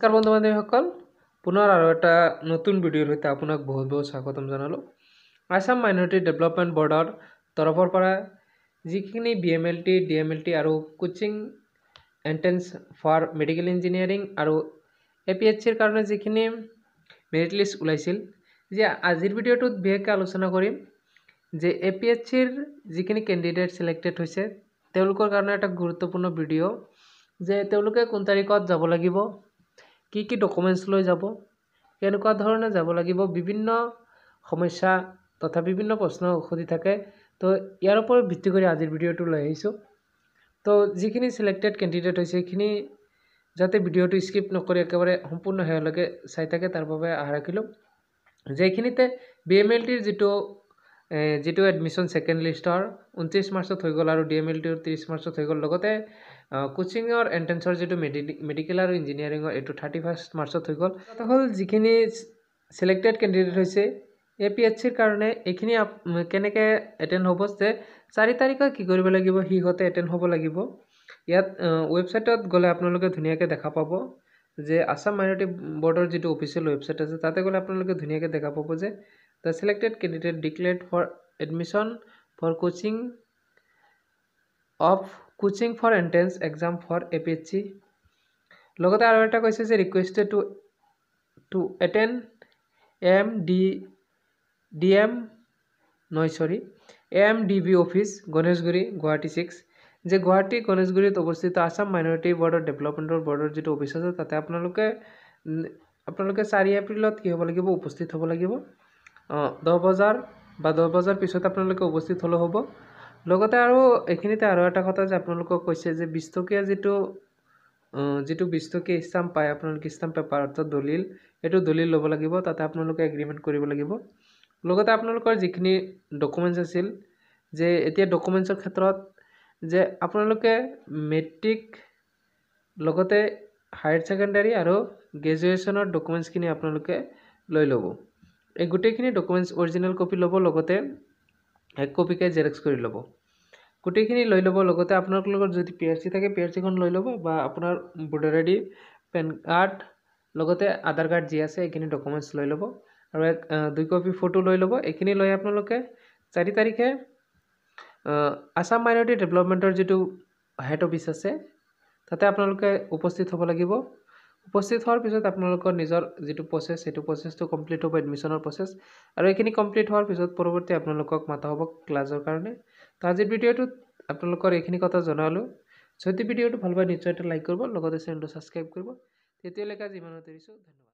নমস্কাৰ বন্ধু বান্ধৱীসকল পুনৰ আৰু এটা নতুন ভিডিঅ'ৰ সৈতে আপোনাক বহুত বহুত স্বাগতম জনালোঁ আসাম মাইনৰিটি ডেভেলপমেণ্ট বৰ্ডৰ তৰফৰ পৰা যিখিনি B M L T D M L T আৰু coaching entrance for medical engineering আৰু এ পি এইচ চিৰ কাৰণে যিখিনি মেৰিট লিষ্ট ওলাইছিল যে আজিৰ ভিডিঅ'টোত বিশেষকৈ আলোচনা কৰিম যে এ পি এইচ চিৰ যিখিনি কেণ্ডিডেট চিলেক্টেড হৈছে তেওঁলোকৰ কাৰণে এটা গুৰুত্বপূৰ্ণ ভিডিঅ' যে তেওঁলোকে কোন তাৰিখত যাব লাগিব কি কি ডকুমেণ্টছ লৈ যাব কেনেকুৱা ধৰণে যাব লাগিব বিভিন্ন সমস্যা তথা বিভিন্ন প্ৰশ্ন সুধি থাকে তো ইয়াৰ ওপৰত ভিত্তি কৰি আজিৰ ভিডিঅ'টো লৈ আহিছোঁ তো যিখিনি চিলেক্টেড কেণ্ডিডেট হৈছে সেইখিনি যাতে ভিডিঅ'টো স্কিপ নকৰি একেবাৰে সম্পূৰ্ণ শেহলৈকে চাই থাকে তাৰ বাবে আশা ৰাখিলোঁ যে এইখিনিতে বি এম এল টিৰ যিটো যিটো এডমিশ্যন ছেকেণ্ড লিষ্টৰ ঊনত্ৰিছ মাৰ্চত হৈ গ'ল আৰু ডি এম এল টিৰ ত্ৰিছ মাৰ্চত হৈ গ'ল লগতে কোচিঙৰ এণ্ট্ৰেঞ্চৰ যিটো মেডি মেডিকেল আৰু ইঞ্জিনিয়াৰিঙৰ এইটো থাৰ্টি ফাৰ্ষ্ট মাৰ্চত হৈ গ'ল হ'ল যিখিনি ছিলেক্টেড কেণ্ডিডেট হৈছে এ পি এইচ চিৰ কাৰণে এইখিনি কেনেকৈ এটেণ্ড হ'ব যে চাৰি তাৰিখত কি কৰিব লাগিব সিহঁতে এটেণ্ড হ'ব লাগিব ইয়াত ৱেবছাইটত গ'লে আপোনালোকে ধুনীয়াকৈ দেখা পাব যে আছাম মাইনৰিটি বৰ্ডৰ যিটো অফিচিয়েল ৱেবছাইট আছে তাতে গ'লে আপোনালোকে ধুনীয়াকৈ দেখা পাব যে the selected candidate declared for admission for coaching of coaching for entrance exam for A P H C লগতে আৰু এটা কৈছে যে requested to to attend M D D M নহয় sorry M D B office Ganeshguri Guwahati six যে গুৱাহাটী গণেশগুৰিত অৱস্থিত Assam minority বৰ্ডৰ ডেভেলপমেণ্টৰ বৰ্ডৰ যিটো অফিচ আছে তাতে আপোনালোকে আপোনালোকে চাৰি এপ্ৰিলত কি হ'ব লাগিব উপস্থিত হ'ব লাগিব দহ বজাৰ বা দহ বজাৰ পিছত আপোনালোকে উপস্থিত হ'লেও হ'ব লগতে আৰু এইখিনিতে আৰু এটা কথা যে আপোনালোকক কৈছে যে বিষ্টকীয়া যিটো যিটো বিষ্টকীয়া ষ্টাম্প পায় আপোনালোকে ষ্টাম্প পেপাৰ অৰ্থাৎ দলিল সেইটো দলিল ল'ব লাগিব তাতে আপোনালোকে এগ্ৰিমেণ্ট কৰিব লাগিব লগতে আপোনালোকৰ যিখিনি ডকুমেণ্টছ আছিল যে এতিয়া ডকুমেণ্টছৰ ক্ষেত্ৰত যে আপোনালোকে মেট্ৰিক লগতে হায়াৰ ছেকেণ্ডেৰী আৰু গ্ৰেজুৱেশ্যনৰ ডকুমেণ্টছখিনি আপোনালোকে লৈ ল'ব এই গোটেইখিনি ডকুমেণ্টছ অৰিজিনেল কপি ল'ব লগতে এক কপিকে জেৰক্স কৰি ল'ব গোটেইখিনি লৈ ল'ব লগতে আপোনালোকৰ লগত যদি পি আৰ চি থাকে পি আৰ চিখন লৈ ল'ব বা আপোনাৰ voter I D PAN card লগতে আধাৰ কাৰ্ড যি আছে এইখিনি ডকুমেণ্টছ লৈ ল'ব আৰু এক দুই কপি ফটো লৈ ল'ব এইখিনি লৈ আপোনালোকে চাৰি তাৰিখে আছাম মাইনৰিটি ডেভেলপমেণ্টৰ যিটো হেড অফিচ আছে তাতে আপোনালোকে উপস্থিত হ'ব লাগিব উপস্থিত হোৱাৰ পিছত আপোনালোকৰ নিজৰ যিটো প্ৰচেছ সেইটো প্ৰচেছটো কমপ্লিট হ'ব এডমিশ্যনৰ প্ৰচেছ আৰু এইখিনি কমপ্লিট হোৱাৰ পিছত পৰৱৰ্তী আপোনালোকক মাতা হ'ব ক্লাছৰ কাৰণে তো আজিৰ ভিডিঅ'টোত আপোনালোকৰ এইখিনি কথা জনালোঁ যদি ভিডিঅ'টো ভাল পায় নিশ্চয় এটা লাইক কৰিব লগতে চেনেলটো ছাবস্ক্ৰাইব কৰিব তেতিয়ালৈকে আজি ইমানতে দিছোঁ ধন্যবাদ